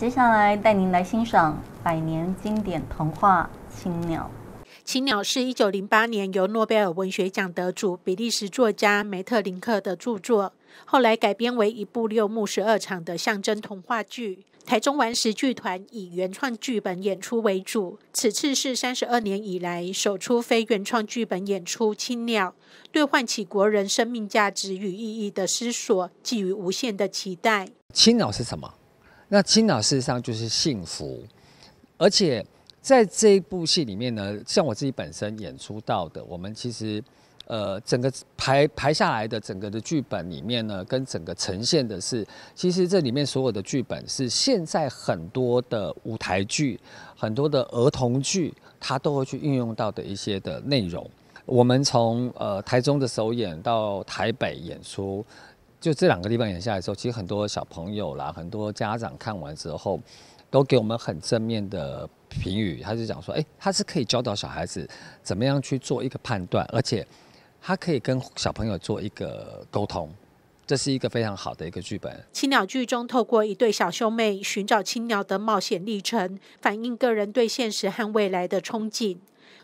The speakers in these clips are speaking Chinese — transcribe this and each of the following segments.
接下来带您来欣赏百年经典童话《青鸟》。《青鸟》是一九零八年由诺贝尔文学奖得主比利时作家梅特林克的著作，后来改编为一部六幕十二场的象征童话剧。台中玩石剧团以原创剧本演出为主，此次是三十二年以来首出非原创剧本演出《青鸟》，对唤起国人生命价值与意义的思索，寄予无限的期待。《青鸟》是什么？那青岛事实上就是幸福，而且在这一部戏里面呢，像我自己本身演出到的，我们其实，呃，整个排排下来的整个的剧本里面呢，跟整个呈现的是，其实这里面所有的剧本是现在很多的舞台剧、很多的儿童剧，它都会去运用到的一些的内容。我们从呃台中的首演到台北演出。就这两个地方演下来之后，其实很多小朋友啦，很多家长看完之后，都给我们很正面的评语。他就讲说，哎，他是可以教导小孩子怎么样去做一个判断，而且他可以跟小朋友做一个沟通，这是一个非常好的一个剧本。青鸟剧中，透过一对小兄妹寻找青鸟的冒险历程，反映个人对现实和未来的憧憬。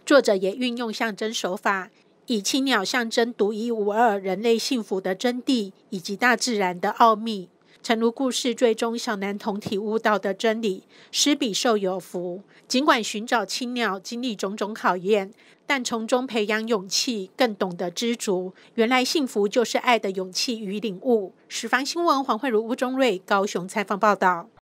作者也运用象征手法。以青鸟象征独一无二人类幸福的真谛以及大自然的奥秘，诚如故事最终小男童体悟到的真理：，施比受有福。尽管寻找青鸟经历种种考验，但从中培养勇气，更懂得知足。原来幸福就是爱的勇气与领悟。十方新闻，黄慧如、吴中瑞，高雄采访报道。